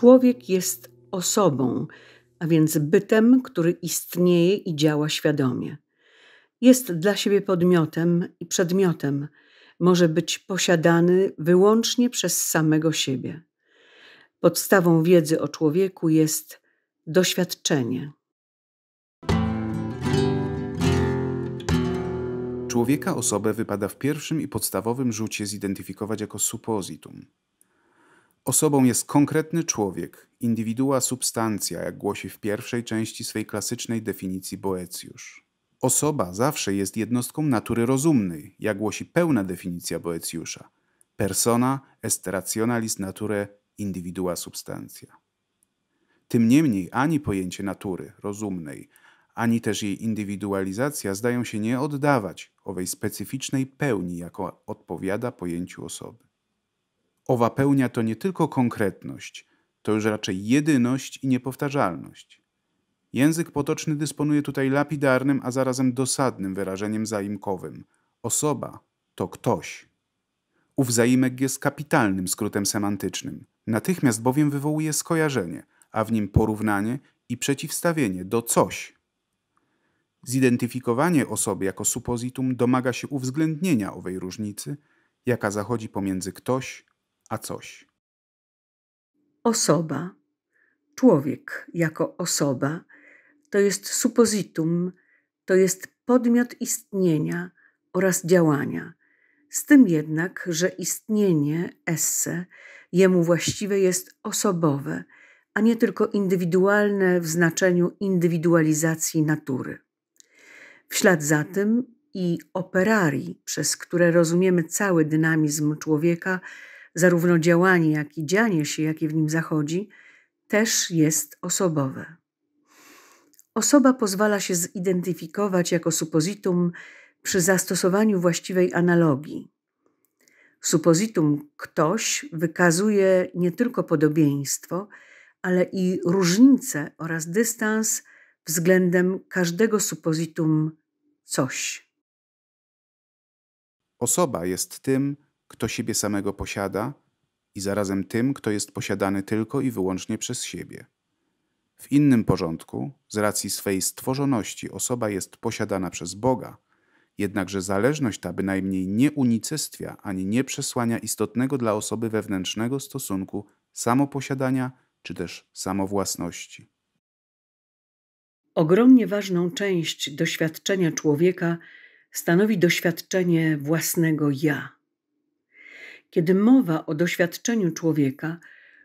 człowiek jest osobą, a więc bytem, który istnieje i działa świadomie. Jest dla siebie podmiotem i przedmiotem, może być posiadany wyłącznie przez samego siebie. Podstawą wiedzy o człowieku jest doświadczenie. Człowieka osobę wypada w pierwszym i podstawowym rzucie zidentyfikować jako supozytum, Osobą jest konkretny człowiek, indywidua substancja, jak głosi w pierwszej części swej klasycznej definicji Boecjusz. Osoba zawsze jest jednostką natury rozumnej, jak głosi pełna definicja Boecjusza. Persona est rationalis nature individua substancja. Tym niemniej ani pojęcie natury rozumnej, ani też jej indywidualizacja zdają się nie oddawać owej specyficznej pełni, jaką odpowiada pojęciu osoby. Owa pełnia to nie tylko konkretność, to już raczej jedyność i niepowtarzalność. Język potoczny dysponuje tutaj lapidarnym, a zarazem dosadnym wyrażeniem zaimkowym. Osoba to ktoś. Ów zaimek jest kapitalnym skrótem semantycznym. Natychmiast bowiem wywołuje skojarzenie, a w nim porównanie i przeciwstawienie do coś. Zidentyfikowanie osoby jako supozitum domaga się uwzględnienia owej różnicy, jaka zachodzi pomiędzy ktoś a coś. Osoba, człowiek jako osoba, to jest supozytum, to jest podmiot istnienia oraz działania. Z tym jednak, że istnienie esse jemu właściwe jest osobowe, a nie tylko indywidualne w znaczeniu indywidualizacji natury. W ślad za tym i operari, przez które rozumiemy cały dynamizm człowieka, zarówno działanie, jak i dzianie się, jakie w nim zachodzi, też jest osobowe. Osoba pozwala się zidentyfikować jako supozitum przy zastosowaniu właściwej analogii. Supozitum ktoś wykazuje nie tylko podobieństwo, ale i różnicę oraz dystans względem każdego supozitum coś. Osoba jest tym, kto siebie samego posiada i zarazem tym, kto jest posiadany tylko i wyłącznie przez siebie. W innym porządku, z racji swej stworzoności, osoba jest posiadana przez Boga, jednakże zależność ta bynajmniej nie unicestwia ani nie przesłania istotnego dla osoby wewnętrznego stosunku samoposiadania czy też samowłasności. Ogromnie ważną część doświadczenia człowieka stanowi doświadczenie własnego ja. Kiedy mowa o doświadczeniu człowieka,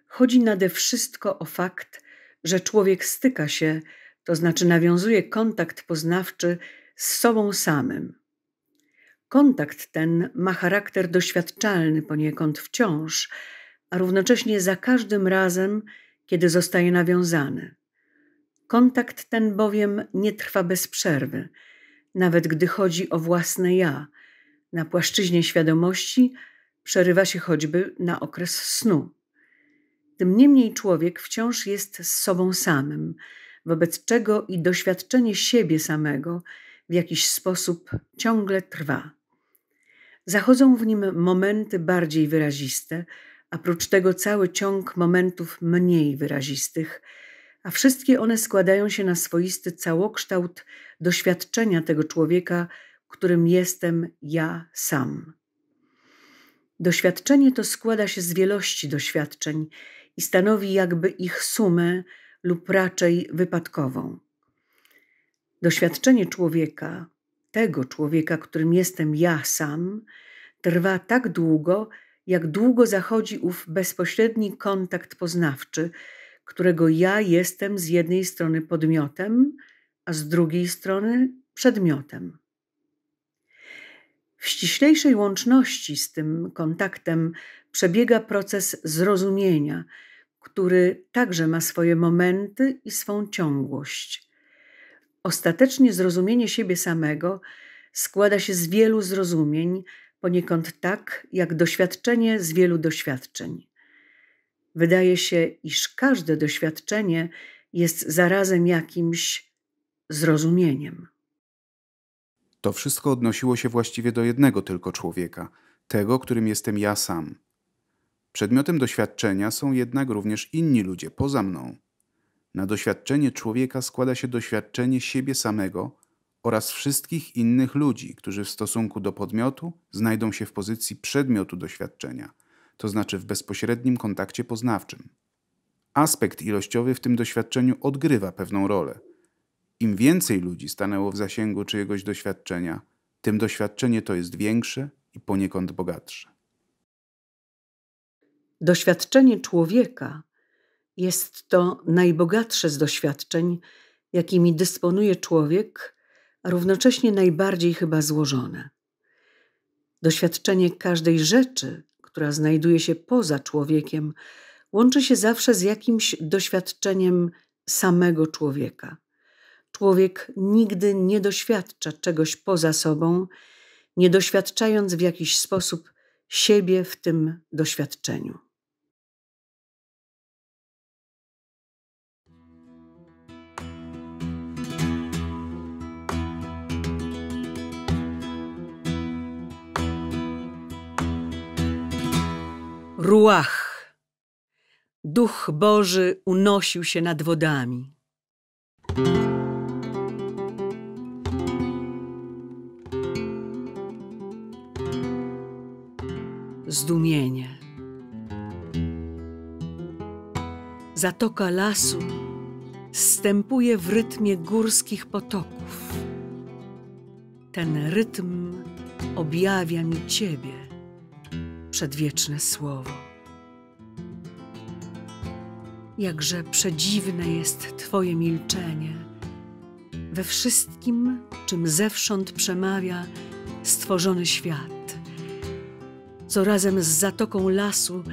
chodzi nade wszystko o fakt, że człowiek styka się, to znaczy nawiązuje kontakt poznawczy z sobą samym. Kontakt ten ma charakter doświadczalny poniekąd wciąż, a równocześnie za każdym razem, kiedy zostaje nawiązany. Kontakt ten bowiem nie trwa bez przerwy, nawet gdy chodzi o własne ja, na płaszczyźnie świadomości, Przerywa się choćby na okres snu. Tym niemniej człowiek wciąż jest z sobą samym, wobec czego i doświadczenie siebie samego w jakiś sposób ciągle trwa. Zachodzą w nim momenty bardziej wyraziste, a prócz tego cały ciąg momentów mniej wyrazistych, a wszystkie one składają się na swoisty całokształt doświadczenia tego człowieka, którym jestem ja sam. Doświadczenie to składa się z wielości doświadczeń i stanowi jakby ich sumę lub raczej wypadkową. Doświadczenie człowieka, tego człowieka, którym jestem ja sam, trwa tak długo, jak długo zachodzi ów bezpośredni kontakt poznawczy, którego ja jestem z jednej strony podmiotem, a z drugiej strony przedmiotem. W ściślejszej łączności z tym kontaktem przebiega proces zrozumienia, który także ma swoje momenty i swą ciągłość. Ostatecznie zrozumienie siebie samego składa się z wielu zrozumień, poniekąd tak jak doświadczenie z wielu doświadczeń. Wydaje się, iż każde doświadczenie jest zarazem jakimś zrozumieniem. To wszystko odnosiło się właściwie do jednego tylko człowieka, tego, którym jestem ja sam. Przedmiotem doświadczenia są jednak również inni ludzie poza mną. Na doświadczenie człowieka składa się doświadczenie siebie samego oraz wszystkich innych ludzi, którzy w stosunku do podmiotu znajdą się w pozycji przedmiotu doświadczenia, to znaczy w bezpośrednim kontakcie poznawczym. Aspekt ilościowy w tym doświadczeniu odgrywa pewną rolę – im więcej ludzi stanęło w zasięgu czyjegoś doświadczenia, tym doświadczenie to jest większe i poniekąd bogatsze. Doświadczenie człowieka jest to najbogatsze z doświadczeń, jakimi dysponuje człowiek, a równocześnie najbardziej chyba złożone. Doświadczenie każdej rzeczy, która znajduje się poza człowiekiem, łączy się zawsze z jakimś doświadczeniem samego człowieka. Człowiek nigdy nie doświadcza czegoś poza sobą, nie doświadczając w jakiś sposób siebie w tym doświadczeniu. Ruach. Duch Boży unosił się nad wodami. zdumienie. Zatoka lasu stępuje w rytmie górskich potoków. Ten rytm objawia mi Ciebie, przedwieczne słowo. Jakże przedziwne jest Twoje milczenie we wszystkim, czym zewsząd przemawia stworzony świat co razem z zatoką lasu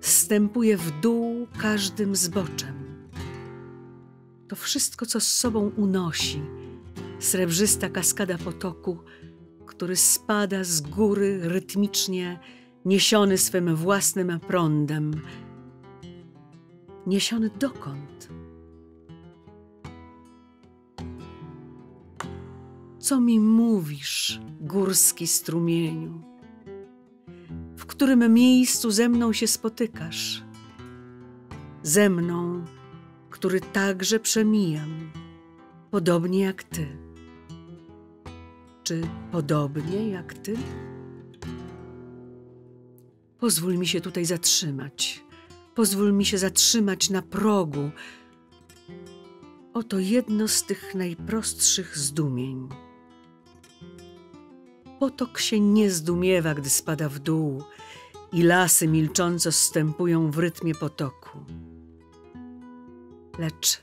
stępuje w dół każdym zboczem. To wszystko, co z sobą unosi, srebrzysta kaskada potoku, który spada z góry rytmicznie, niesiony swym własnym prądem. Niesiony dokąd? Co mi mówisz, górski strumieniu? w którym miejscu ze mną się spotykasz. Ze mną, który także przemijam, podobnie jak ty. Czy podobnie jak ty? Pozwól mi się tutaj zatrzymać. Pozwól mi się zatrzymać na progu. Oto jedno z tych najprostszych zdumień. Potok się nie zdumiewa, gdy spada w dół i lasy milcząco stępują w rytmie potoku. Lecz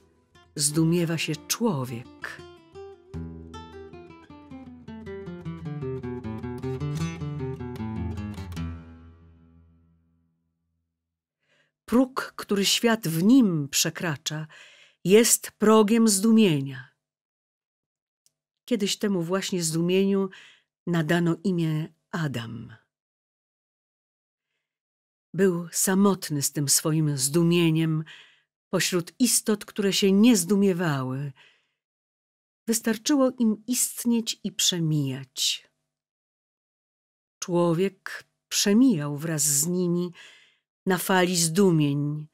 zdumiewa się człowiek. Próg, który świat w nim przekracza, jest progiem zdumienia. Kiedyś temu właśnie zdumieniu nadano imię Adam. Był samotny z tym swoim zdumieniem pośród istot, które się nie zdumiewały. Wystarczyło im istnieć i przemijać. Człowiek przemijał wraz z nimi na fali zdumień.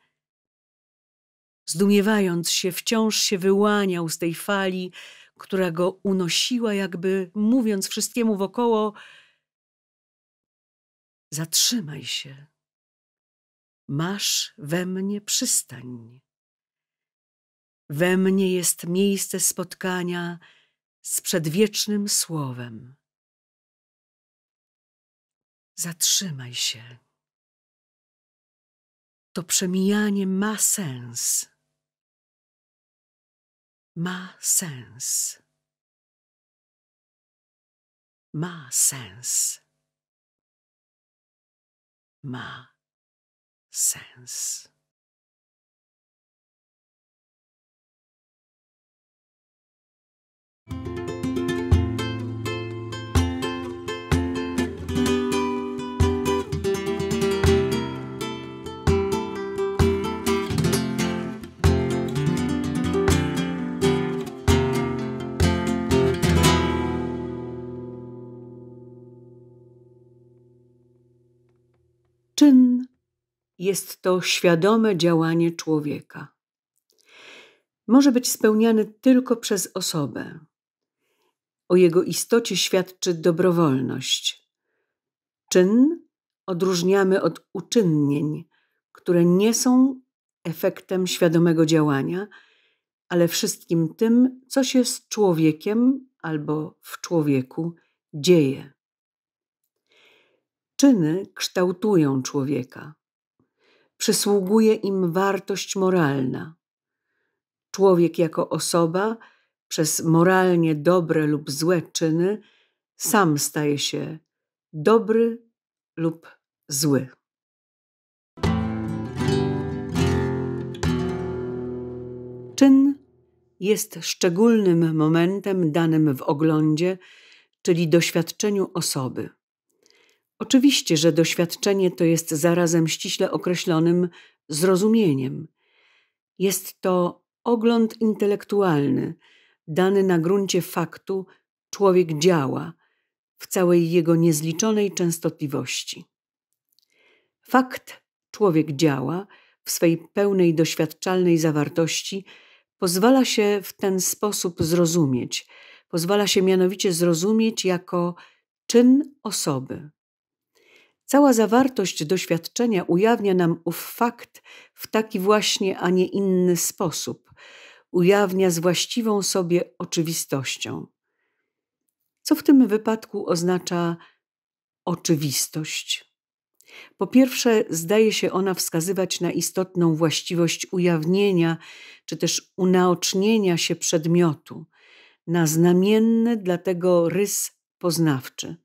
Zdumiewając się, wciąż się wyłaniał z tej fali, która go unosiła, jakby mówiąc wszystkiemu wokoło: Zatrzymaj się. Masz we mnie przystań. We mnie jest miejsce spotkania z przedwiecznym słowem. Zatrzymaj się. To przemijanie ma sens. Ma sense. Ma sense. Ma sense. czyn. Jest to świadome działanie człowieka. Może być spełniany tylko przez osobę. O jego istocie świadczy dobrowolność. Czyn odróżniamy od uczynnień, które nie są efektem świadomego działania, ale wszystkim tym, co się z człowiekiem albo w człowieku dzieje. Czyny kształtują człowieka. Przysługuje im wartość moralna. Człowiek jako osoba przez moralnie dobre lub złe czyny sam staje się dobry lub zły. Czyn jest szczególnym momentem danym w oglądzie, czyli doświadczeniu osoby. Oczywiście, że doświadczenie to jest zarazem ściśle określonym zrozumieniem. Jest to ogląd intelektualny, dany na gruncie faktu, człowiek działa w całej jego niezliczonej częstotliwości. Fakt człowiek działa w swej pełnej doświadczalnej zawartości pozwala się w ten sposób zrozumieć, pozwala się mianowicie zrozumieć jako czyn osoby. Cała zawartość doświadczenia ujawnia nam ów fakt w taki właśnie, a nie inny sposób. Ujawnia z właściwą sobie oczywistością. Co w tym wypadku oznacza oczywistość? Po pierwsze, zdaje się ona wskazywać na istotną właściwość ujawnienia czy też unaocznienia się przedmiotu, na znamienny dla tego rys poznawczy.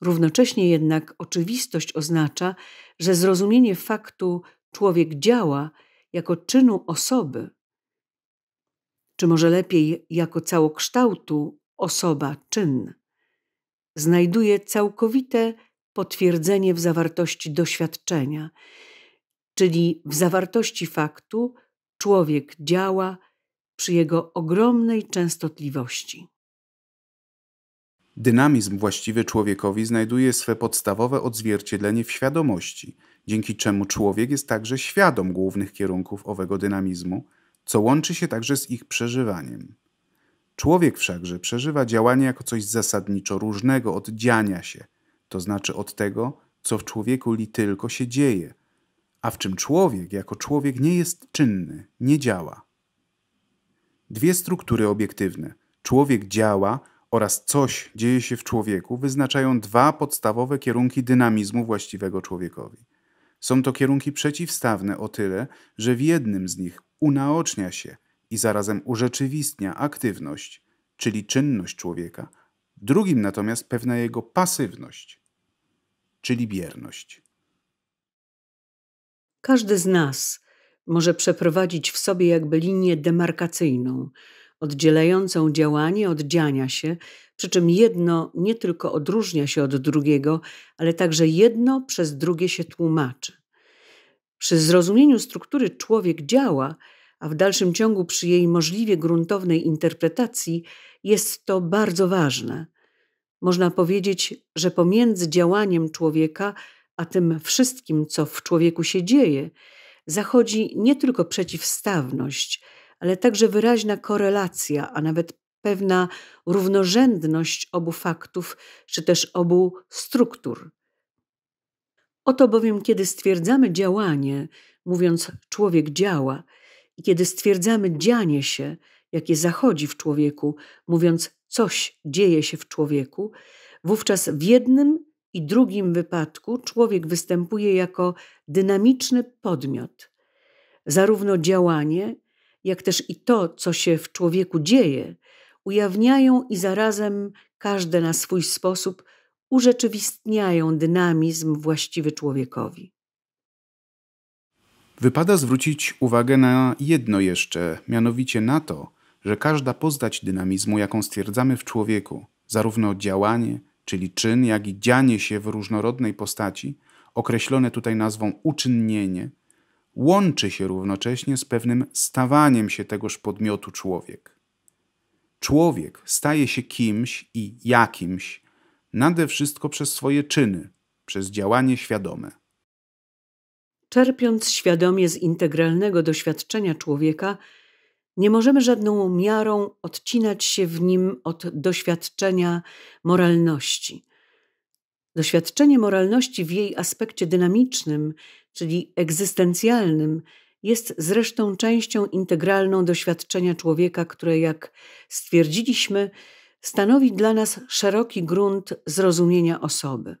Równocześnie jednak oczywistość oznacza, że zrozumienie faktu człowiek działa jako czynu osoby, czy może lepiej jako całokształtu osoba czyn, znajduje całkowite potwierdzenie w zawartości doświadczenia, czyli w zawartości faktu człowiek działa przy jego ogromnej częstotliwości. Dynamizm właściwy człowiekowi znajduje swe podstawowe odzwierciedlenie w świadomości, dzięki czemu człowiek jest także świadom głównych kierunków owego dynamizmu, co łączy się także z ich przeżywaniem. Człowiek wszakże przeżywa działanie jako coś zasadniczo różnego od dziania się, to znaczy od tego, co w człowieku li tylko się dzieje, a w czym człowiek jako człowiek nie jest czynny, nie działa. Dwie struktury obiektywne. Człowiek działa, oraz coś dzieje się w człowieku wyznaczają dwa podstawowe kierunki dynamizmu właściwego człowiekowi. Są to kierunki przeciwstawne o tyle, że w jednym z nich unaocznia się i zarazem urzeczywistnia aktywność, czyli czynność człowieka, drugim natomiast pewna jego pasywność, czyli bierność. Każdy z nas może przeprowadzić w sobie jakby linię demarkacyjną, oddzielającą działanie od dziania się, przy czym jedno nie tylko odróżnia się od drugiego, ale także jedno przez drugie się tłumaczy. Przy zrozumieniu struktury człowiek działa, a w dalszym ciągu przy jej możliwie gruntownej interpretacji jest to bardzo ważne. Można powiedzieć, że pomiędzy działaniem człowieka a tym wszystkim, co w człowieku się dzieje, zachodzi nie tylko przeciwstawność, ale także wyraźna korelacja, a nawet pewna równorzędność obu faktów czy też obu struktur. Oto bowiem, kiedy stwierdzamy działanie, mówiąc człowiek działa, i kiedy stwierdzamy dzianie się, jakie zachodzi w człowieku, mówiąc coś dzieje się w człowieku, wówczas w jednym i drugim wypadku człowiek występuje jako dynamiczny podmiot. Zarówno działanie, jak też i to, co się w człowieku dzieje, ujawniają i zarazem każde na swój sposób urzeczywistniają dynamizm właściwy człowiekowi. Wypada zwrócić uwagę na jedno jeszcze, mianowicie na to, że każda pozdać dynamizmu, jaką stwierdzamy w człowieku, zarówno działanie, czyli czyn, jak i dzianie się w różnorodnej postaci, określone tutaj nazwą uczynnienie, łączy się równocześnie z pewnym stawaniem się tegoż podmiotu człowiek. Człowiek staje się kimś i jakimś nade wszystko przez swoje czyny, przez działanie świadome. Czerpiąc świadomie z integralnego doświadczenia człowieka, nie możemy żadną miarą odcinać się w nim od doświadczenia moralności. Doświadczenie moralności w jej aspekcie dynamicznym czyli egzystencjalnym, jest zresztą częścią integralną doświadczenia człowieka, które, jak stwierdziliśmy, stanowi dla nas szeroki grunt zrozumienia osoby.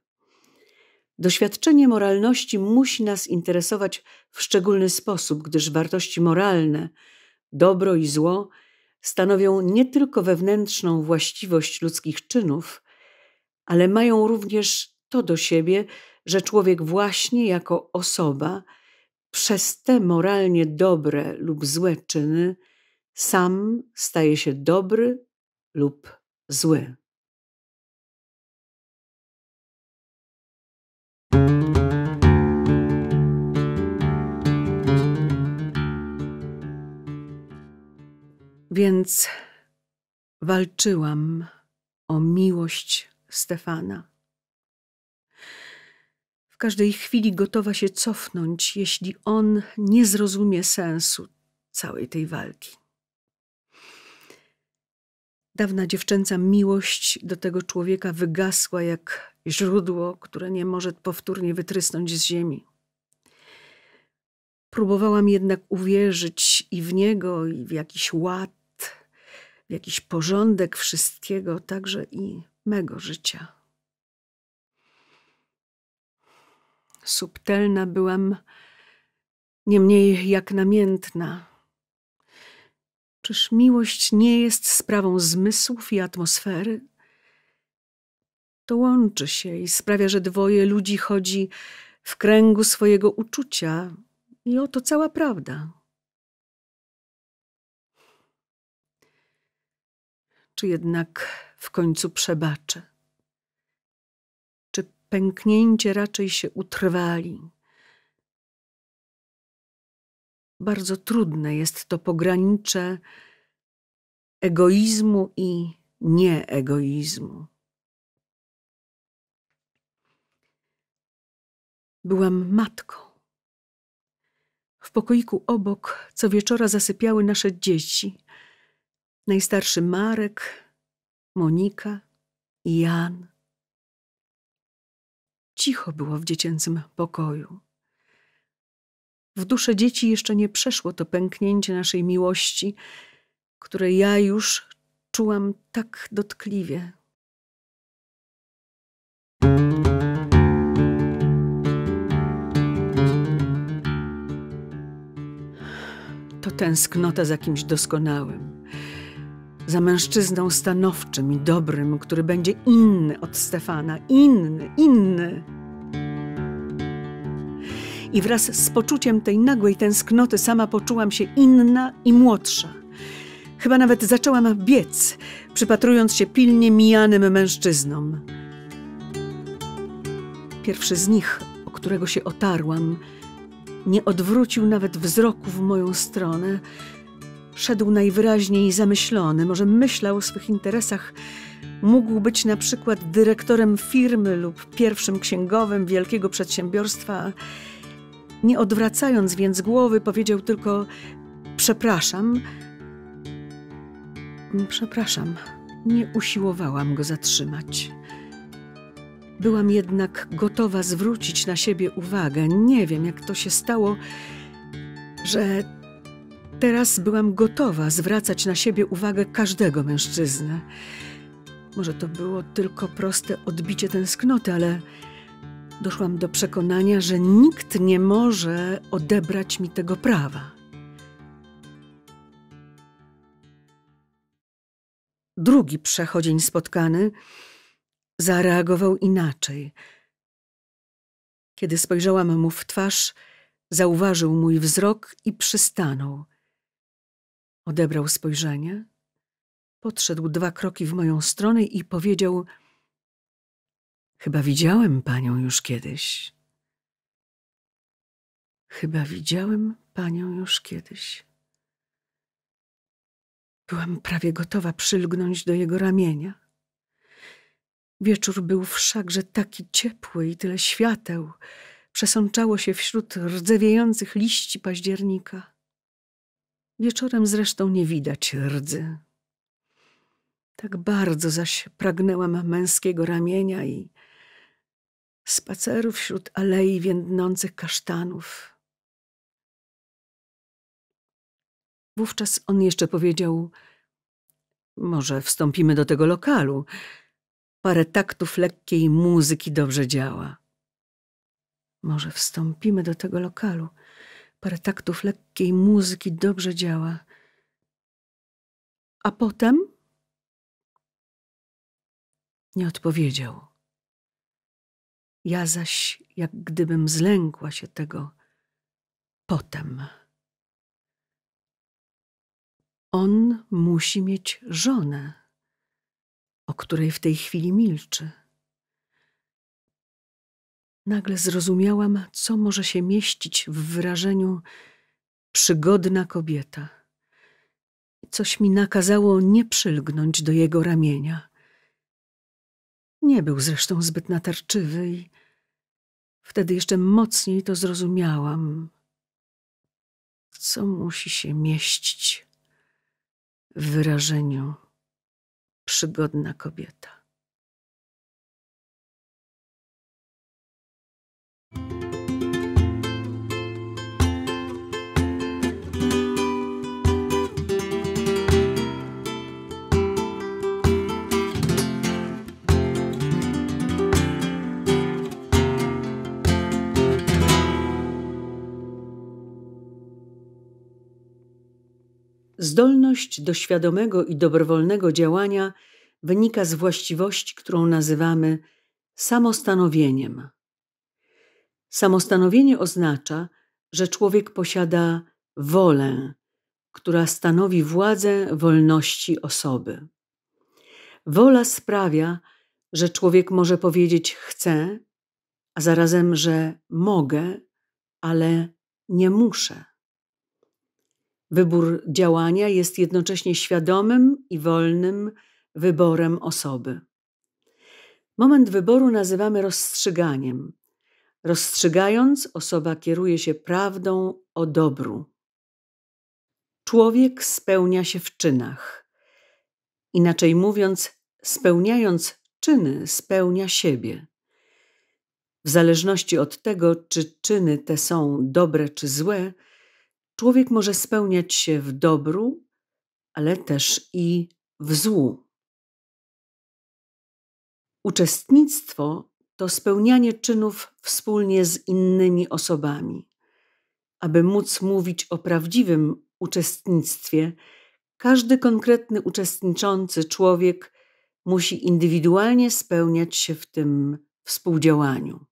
Doświadczenie moralności musi nas interesować w szczególny sposób, gdyż wartości moralne, dobro i zło, stanowią nie tylko wewnętrzną właściwość ludzkich czynów, ale mają również to do siebie, że człowiek właśnie jako osoba przez te moralnie dobre lub złe czyny sam staje się dobry lub zły. Więc walczyłam o miłość Stefana w każdej chwili gotowa się cofnąć, jeśli on nie zrozumie sensu całej tej walki. Dawna dziewczęca miłość do tego człowieka wygasła jak źródło, które nie może powtórnie wytrysnąć z ziemi. Próbowałam jednak uwierzyć i w niego, i w jakiś ład, w jakiś porządek wszystkiego, także i mego życia. subtelna byłam, niemniej jak namiętna. Czyż miłość nie jest sprawą zmysłów i atmosfery? To łączy się i sprawia, że dwoje ludzi chodzi w kręgu swojego uczucia, i oto cała prawda. Czy jednak w końcu przebaczę? pęknięcie raczej się utrwali. Bardzo trudne jest to pogranicze egoizmu i nieegoizmu. Byłam matką. W pokoiku obok co wieczora zasypiały nasze dzieci. Najstarszy Marek, Monika i Jan. Cicho było w dziecięcym pokoju. W dusze dzieci jeszcze nie przeszło to pęknięcie naszej miłości, które ja już czułam tak dotkliwie. To tęsknota za kimś doskonałym, za mężczyzną stanowczym i dobrym, który będzie inny od Stefana, inny, inny i wraz z poczuciem tej nagłej tęsknoty sama poczułam się inna i młodsza. Chyba nawet zaczęłam biec, przypatrując się pilnie mijanym mężczyznom. Pierwszy z nich, o którego się otarłam, nie odwrócił nawet wzroku w moją stronę. Szedł najwyraźniej zamyślony, może myślał o swych interesach. Mógł być na przykład dyrektorem firmy lub pierwszym księgowym wielkiego przedsiębiorstwa. Nie odwracając więc głowy, powiedział tylko: Przepraszam. Przepraszam, nie usiłowałam go zatrzymać. Byłam jednak gotowa zwrócić na siebie uwagę. Nie wiem, jak to się stało, że teraz byłam gotowa zwracać na siebie uwagę każdego mężczyznę. Może to było tylko proste odbicie tęsknoty, ale doszłam do przekonania, że nikt nie może odebrać mi tego prawa. Drugi przechodzień spotkany zareagował inaczej. Kiedy spojrzałam mu w twarz, zauważył mój wzrok i przystanął. Odebrał spojrzenie, podszedł dwa kroki w moją stronę i powiedział – Chyba widziałem panią już kiedyś. Chyba widziałem panią już kiedyś. Byłam prawie gotowa przylgnąć do jego ramienia. Wieczór był wszakże taki ciepły i tyle świateł przesączało się wśród rdzewiejących liści października. Wieczorem zresztą nie widać rdzy. Tak bardzo zaś pragnęłam męskiego ramienia i spaceru wśród alei więdnących kasztanów. Wówczas on jeszcze powiedział: Może wstąpimy do tego lokalu. Parę taktów lekkiej muzyki dobrze działa. Może wstąpimy do tego lokalu. Parę taktów lekkiej muzyki dobrze działa. A potem? Nie odpowiedział. Ja zaś, jak gdybym zlękła się tego potem. On musi mieć żonę, o której w tej chwili milczy. Nagle zrozumiałam, co może się mieścić w wyrażeniu przygodna kobieta. Coś mi nakazało nie przylgnąć do jego ramienia. Nie był zresztą zbyt natarczywy i Wtedy jeszcze mocniej to zrozumiałam. Co musi się mieścić w wyrażeniu przygodna kobieta? Zdolność do świadomego i dobrowolnego działania wynika z właściwości, którą nazywamy samostanowieniem. Samostanowienie oznacza, że człowiek posiada wolę, która stanowi władzę wolności osoby. Wola sprawia, że człowiek może powiedzieć chcę, a zarazem, że mogę, ale nie muszę. Wybór działania jest jednocześnie świadomym i wolnym wyborem osoby. Moment wyboru nazywamy rozstrzyganiem. Rozstrzygając, osoba kieruje się prawdą o dobru. Człowiek spełnia się w czynach. Inaczej mówiąc, spełniając czyny, spełnia siebie. W zależności od tego, czy czyny te są dobre czy złe, Człowiek może spełniać się w dobru, ale też i w złu. Uczestnictwo to spełnianie czynów wspólnie z innymi osobami. Aby móc mówić o prawdziwym uczestnictwie, każdy konkretny uczestniczący człowiek musi indywidualnie spełniać się w tym współdziałaniu.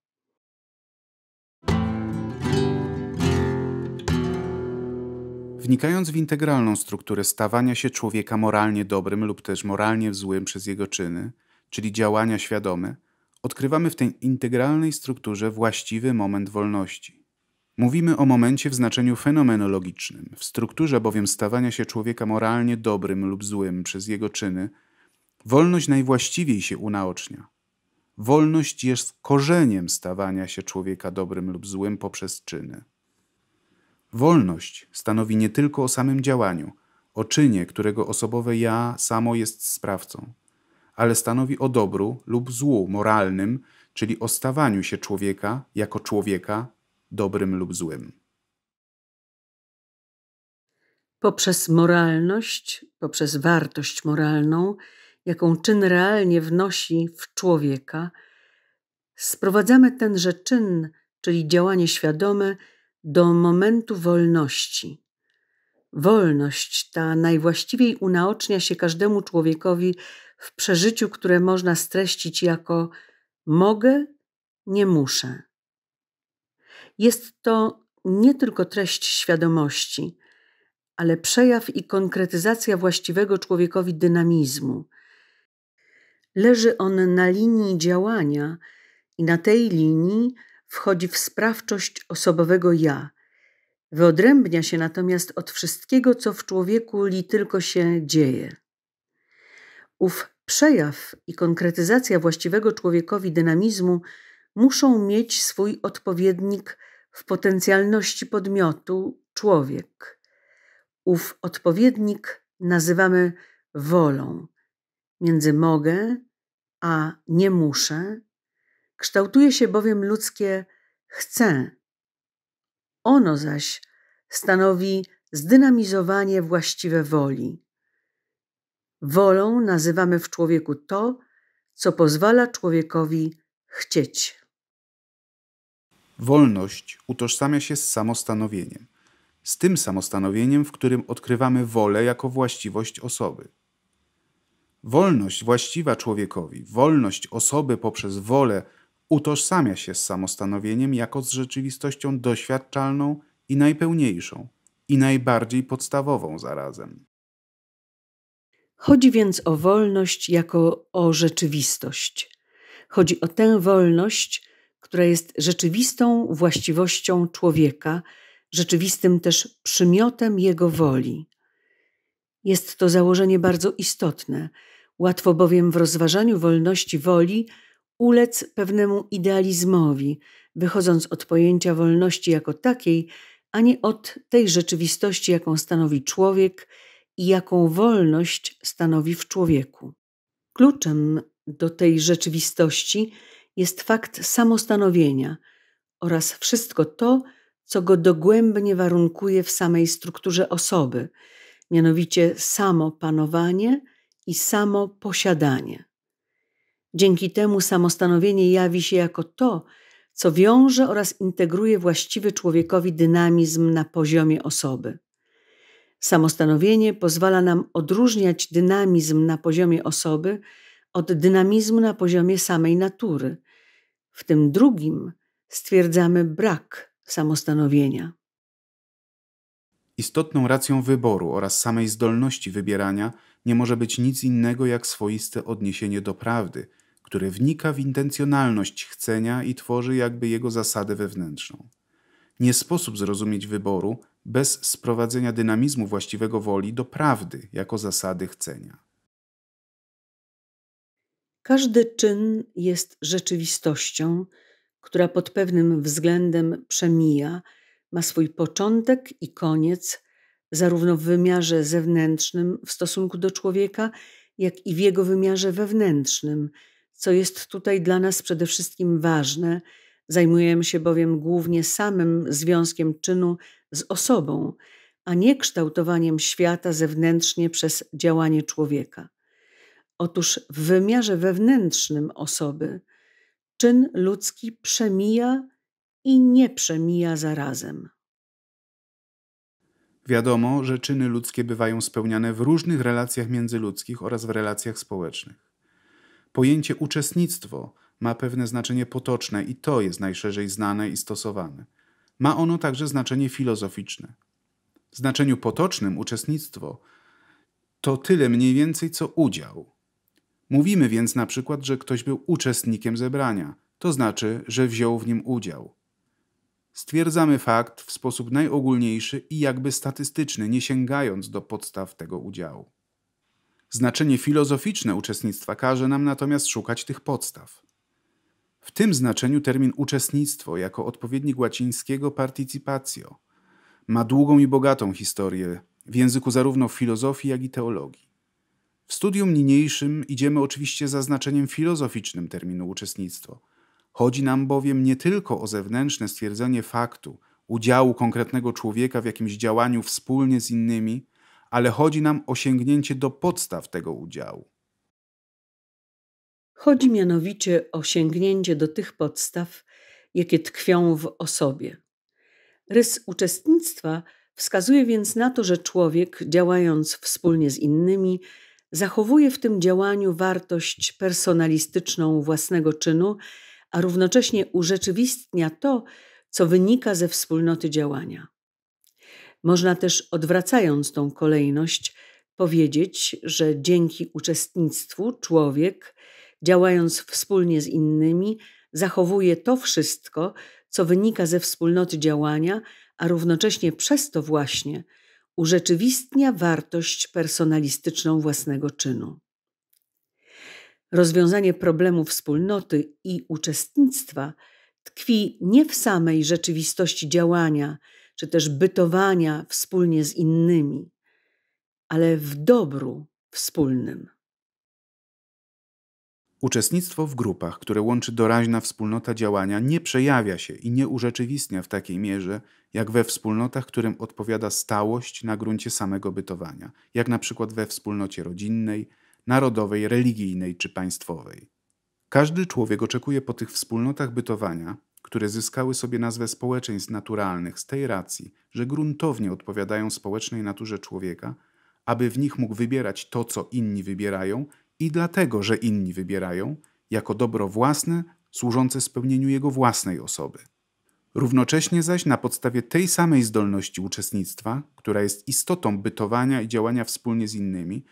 Wnikając w integralną strukturę stawania się człowieka moralnie dobrym lub też moralnie złym przez jego czyny, czyli działania świadome, odkrywamy w tej integralnej strukturze właściwy moment wolności. Mówimy o momencie w znaczeniu fenomenologicznym, w strukturze bowiem stawania się człowieka moralnie dobrym lub złym przez jego czyny, wolność najwłaściwiej się unaocznia. Wolność jest korzeniem stawania się człowieka dobrym lub złym poprzez czyny. Wolność stanowi nie tylko o samym działaniu, o czynie, którego osobowe ja samo jest sprawcą, ale stanowi o dobru lub złu moralnym, czyli o stawaniu się człowieka jako człowieka dobrym lub złym. Poprzez moralność, poprzez wartość moralną, jaką czyn realnie wnosi w człowieka, sprowadzamy tenże czyn, czyli działanie świadome, do momentu wolności. Wolność ta najwłaściwiej unaocznia się każdemu człowiekowi w przeżyciu, które można streścić jako mogę, nie muszę. Jest to nie tylko treść świadomości, ale przejaw i konkretyzacja właściwego człowiekowi dynamizmu. Leży on na linii działania i na tej linii wchodzi w sprawczość osobowego ja. Wyodrębnia się natomiast od wszystkiego, co w człowieku li tylko się dzieje. Ów przejaw i konkretyzacja właściwego człowiekowi dynamizmu muszą mieć swój odpowiednik w potencjalności podmiotu człowiek. Ów odpowiednik nazywamy wolą. Między mogę a nie muszę Kształtuje się bowiem ludzkie chcę. Ono zaś stanowi zdynamizowanie właściwe woli. Wolą nazywamy w człowieku to, co pozwala człowiekowi chcieć. Wolność utożsamia się z samostanowieniem, z tym samostanowieniem, w którym odkrywamy wolę jako właściwość osoby. Wolność właściwa człowiekowi, wolność osoby poprzez wolę utożsamia się z samostanowieniem jako z rzeczywistością doświadczalną i najpełniejszą, i najbardziej podstawową zarazem. Chodzi więc o wolność jako o rzeczywistość. Chodzi o tę wolność, która jest rzeczywistą właściwością człowieka, rzeczywistym też przymiotem jego woli. Jest to założenie bardzo istotne, łatwo bowiem w rozważaniu wolności woli ulec pewnemu idealizmowi, wychodząc od pojęcia wolności jako takiej, a nie od tej rzeczywistości, jaką stanowi człowiek i jaką wolność stanowi w człowieku. Kluczem do tej rzeczywistości jest fakt samostanowienia oraz wszystko to, co go dogłębnie warunkuje w samej strukturze osoby, mianowicie samo panowanie i samo posiadanie. Dzięki temu samostanowienie jawi się jako to, co wiąże oraz integruje właściwy człowiekowi dynamizm na poziomie osoby. Samostanowienie pozwala nam odróżniać dynamizm na poziomie osoby od dynamizmu na poziomie samej natury. W tym drugim stwierdzamy brak samostanowienia. Istotną racją wyboru oraz samej zdolności wybierania nie może być nic innego jak swoiste odniesienie do prawdy, który wnika w intencjonalność chcenia i tworzy jakby jego zasadę wewnętrzną. Nie sposób zrozumieć wyboru bez sprowadzenia dynamizmu właściwego woli do prawdy jako zasady chcenia. Każdy czyn jest rzeczywistością, która pod pewnym względem przemija, ma swój początek i koniec, zarówno w wymiarze zewnętrznym w stosunku do człowieka, jak i w jego wymiarze wewnętrznym co jest tutaj dla nas przede wszystkim ważne. Zajmujemy się bowiem głównie samym związkiem czynu z osobą, a nie kształtowaniem świata zewnętrznie przez działanie człowieka. Otóż w wymiarze wewnętrznym osoby czyn ludzki przemija i nie przemija zarazem. Wiadomo, że czyny ludzkie bywają spełniane w różnych relacjach międzyludzkich oraz w relacjach społecznych. Pojęcie uczestnictwo ma pewne znaczenie potoczne i to jest najszerzej znane i stosowane. Ma ono także znaczenie filozoficzne. W znaczeniu potocznym uczestnictwo to tyle mniej więcej co udział. Mówimy więc na przykład, że ktoś był uczestnikiem zebrania, to znaczy, że wziął w nim udział. Stwierdzamy fakt w sposób najogólniejszy i jakby statystyczny, nie sięgając do podstaw tego udziału. Znaczenie filozoficzne uczestnictwa każe nam natomiast szukać tych podstaw. W tym znaczeniu termin uczestnictwo jako odpowiednik łacińskiego participatio ma długą i bogatą historię w języku zarówno filozofii, jak i teologii. W studium niniejszym idziemy oczywiście za znaczeniem filozoficznym terminu uczestnictwo. Chodzi nam bowiem nie tylko o zewnętrzne stwierdzenie faktu, udziału konkretnego człowieka w jakimś działaniu wspólnie z innymi, ale chodzi nam o sięgnięcie do podstaw tego udziału. Chodzi mianowicie o sięgnięcie do tych podstaw, jakie tkwią w osobie. Rys uczestnictwa wskazuje więc na to, że człowiek, działając wspólnie z innymi, zachowuje w tym działaniu wartość personalistyczną własnego czynu, a równocześnie urzeczywistnia to, co wynika ze wspólnoty działania. Można też, odwracając tą kolejność, powiedzieć, że dzięki uczestnictwu człowiek, działając wspólnie z innymi, zachowuje to wszystko, co wynika ze wspólnoty działania, a równocześnie przez to właśnie urzeczywistnia wartość personalistyczną własnego czynu. Rozwiązanie problemu wspólnoty i uczestnictwa tkwi nie w samej rzeczywistości działania, czy też bytowania wspólnie z innymi, ale w dobru wspólnym. Uczestnictwo w grupach, które łączy doraźna wspólnota działania, nie przejawia się i nie urzeczywistnia w takiej mierze, jak we wspólnotach, którym odpowiada stałość na gruncie samego bytowania, jak na przykład we wspólnocie rodzinnej, narodowej, religijnej czy państwowej. Każdy człowiek oczekuje po tych wspólnotach bytowania, które zyskały sobie nazwę społeczeństw naturalnych z tej racji, że gruntownie odpowiadają społecznej naturze człowieka, aby w nich mógł wybierać to, co inni wybierają i dlatego, że inni wybierają, jako dobro własne służące spełnieniu jego własnej osoby. Równocześnie zaś na podstawie tej samej zdolności uczestnictwa, która jest istotą bytowania i działania wspólnie z innymi,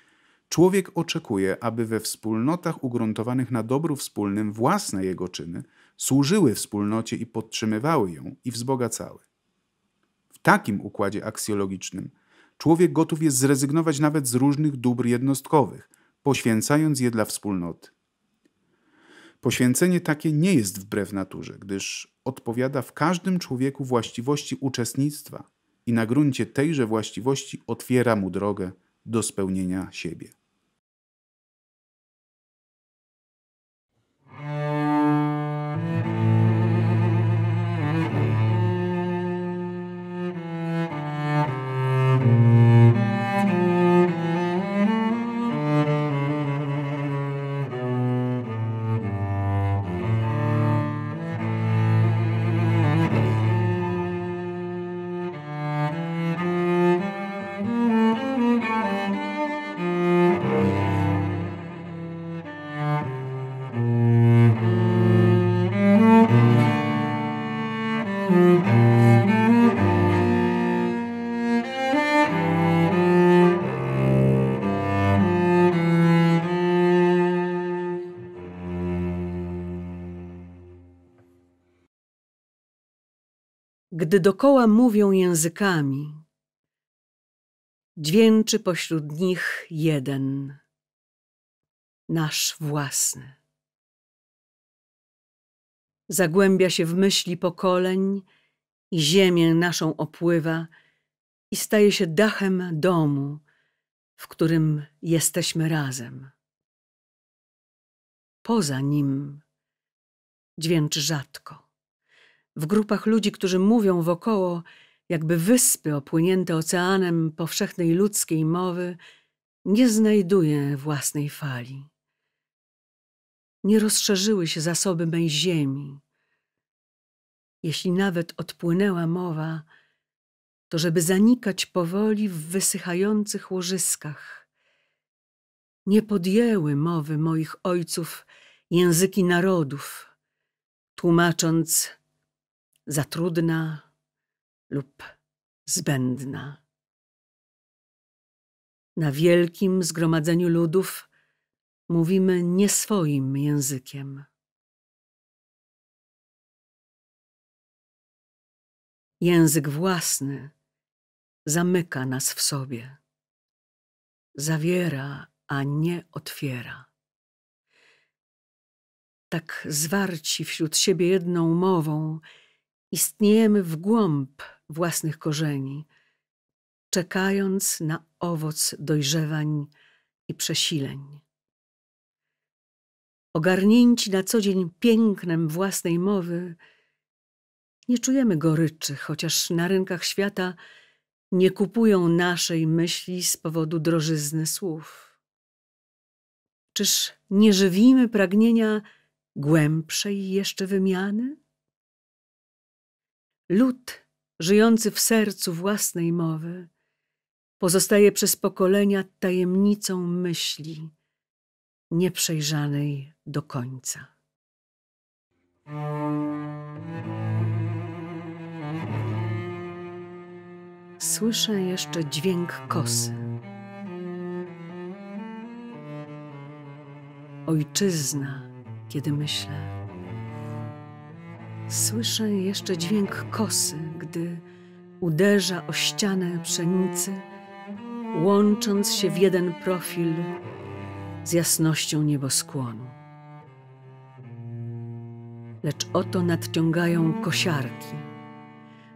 człowiek oczekuje, aby we wspólnotach ugruntowanych na dobru wspólnym własne jego czyny – służyły wspólnocie i podtrzymywały ją i wzbogacały. W takim układzie aksjologicznym człowiek gotów jest zrezygnować nawet z różnych dóbr jednostkowych, poświęcając je dla wspólnoty. Poświęcenie takie nie jest wbrew naturze, gdyż odpowiada w każdym człowieku właściwości uczestnictwa i na gruncie tejże właściwości otwiera mu drogę do spełnienia siebie. gdy dokoła mówią językami, dźwięczy pośród nich jeden, nasz własny. Zagłębia się w myśli pokoleń i ziemię naszą opływa i staje się dachem domu, w którym jesteśmy razem. Poza nim dźwięczy rzadko w grupach ludzi, którzy mówią wokoło, jakby wyspy opłynięte oceanem powszechnej ludzkiej mowy, nie znajduje własnej fali. Nie rozszerzyły się zasoby mej ziemi. Jeśli nawet odpłynęła mowa, to żeby zanikać powoli w wysychających łożyskach. Nie podjęły mowy moich ojców języki narodów, tłumacząc za trudna lub zbędna. Na wielkim zgromadzeniu ludów mówimy nie swoim językiem. Język własny zamyka nas w sobie, zawiera, a nie otwiera. Tak zwarci wśród siebie jedną mową, Istniejemy w głąb własnych korzeni, czekając na owoc dojrzewań i przesileń. Ogarnięci na co dzień pięknem własnej mowy, nie czujemy goryczy, chociaż na rynkach świata nie kupują naszej myśli z powodu drożyzny słów. Czyż nie żywimy pragnienia głębszej jeszcze wymiany? Lud, żyjący w sercu własnej mowy, pozostaje przez pokolenia tajemnicą myśli, nieprzejrzanej do końca. Słyszę jeszcze dźwięk kosy. Ojczyzna, kiedy myślę. Słyszę jeszcze dźwięk kosy, gdy uderza o ścianę pszenicy, łącząc się w jeden profil z jasnością nieboskłonu. Lecz oto nadciągają kosiarki,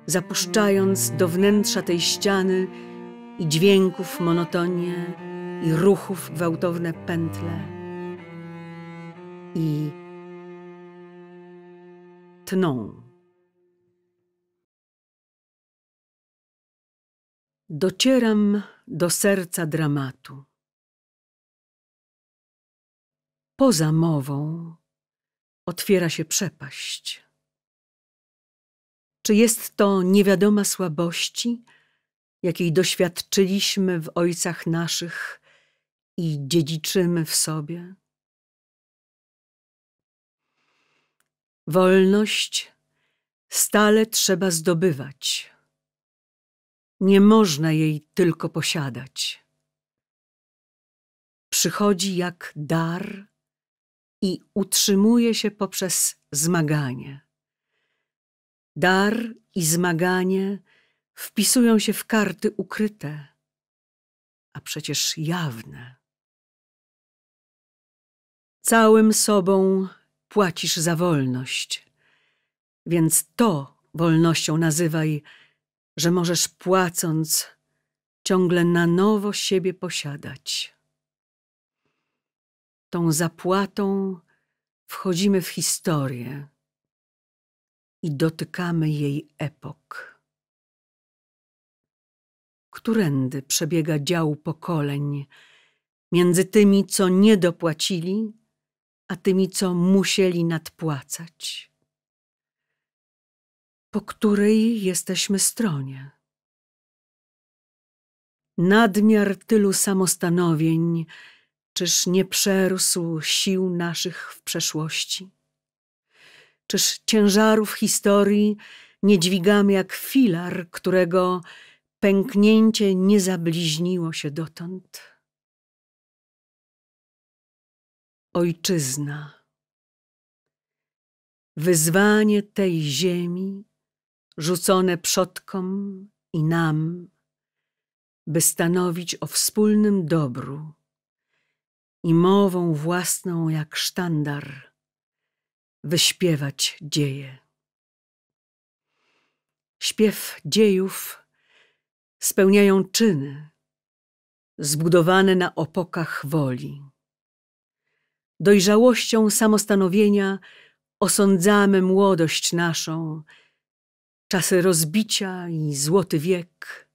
zapuszczając do wnętrza tej ściany i dźwięków monotonię, i ruchów gwałtowne pętle. I tną. Docieram do serca dramatu. Poza mową otwiera się przepaść. Czy jest to niewiadoma słabości, jakiej doświadczyliśmy w ojcach naszych i dziedziczymy w sobie? Wolność stale trzeba zdobywać. Nie można jej tylko posiadać. Przychodzi jak dar i utrzymuje się poprzez zmaganie. Dar i zmaganie wpisują się w karty ukryte, a przecież jawne. Całym sobą płacisz za wolność. Więc to wolnością nazywaj, że możesz płacąc ciągle na nowo siebie posiadać. Tą zapłatą wchodzimy w historię i dotykamy jej epok. Którędy przebiega dział pokoleń między tymi, co nie dopłacili, a tymi, co musieli nadpłacać. Po której jesteśmy stronie? Nadmiar tylu samostanowień, czyż nie przerósł sił naszych w przeszłości? Czyż ciężarów historii nie dźwigamy jak filar, którego pęknięcie nie zabliźniło się dotąd? Ojczyzna. Wyzwanie tej ziemi, rzucone przodkom i nam, by stanowić o wspólnym dobru i mową własną jak sztandar wyśpiewać dzieje. Śpiew dziejów spełniają czyny zbudowane na opokach woli dojrzałością samostanowienia osądzamy młodość naszą, czasy rozbicia i złoty wiek.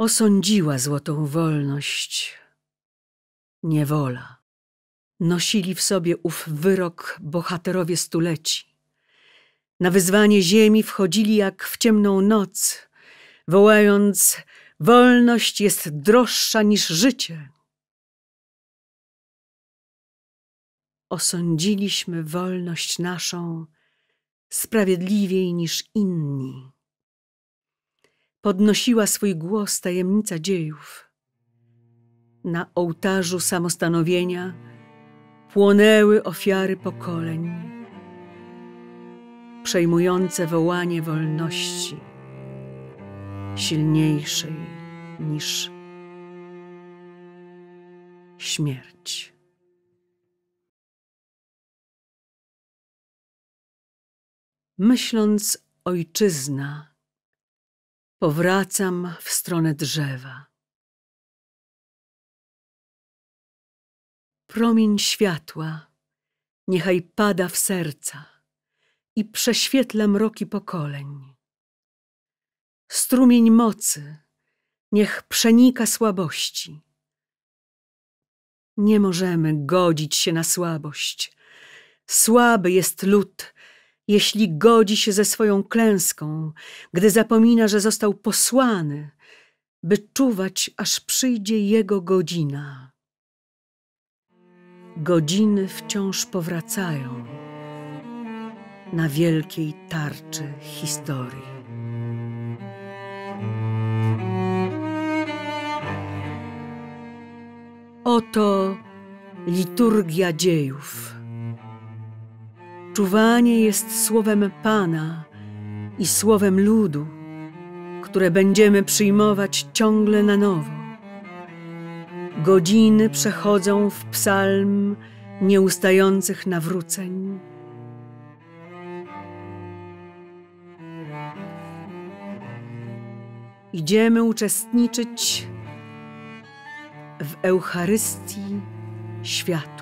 Osądziła złotą wolność niewola. Nosili w sobie ów wyrok bohaterowie stuleci. Na wyzwanie ziemi wchodzili jak w ciemną noc, wołając: Wolność jest droższa niż życie. osądziliśmy wolność naszą sprawiedliwiej niż inni. Podnosiła swój głos tajemnica dziejów. Na ołtarzu samostanowienia płonęły ofiary pokoleń, przejmujące wołanie wolności, silniejszej niż śmierć. Myśląc ojczyzna, powracam w stronę drzewa. Promień światła niechaj pada w serca i prześwietla mroki pokoleń. Strumień mocy niech przenika słabości. Nie możemy godzić się na słabość. Słaby jest lud, jeśli godzi się ze swoją klęską, gdy zapomina, że został posłany, by czuwać, aż przyjdzie jego godzina. Godziny wciąż powracają na wielkiej tarczy historii. Oto liturgia dziejów. Czuwanie jest słowem Pana i słowem ludu, które będziemy przyjmować ciągle na nowo. Godziny przechodzą w psalm nieustających nawróceń. Idziemy uczestniczyć w Eucharystii świata.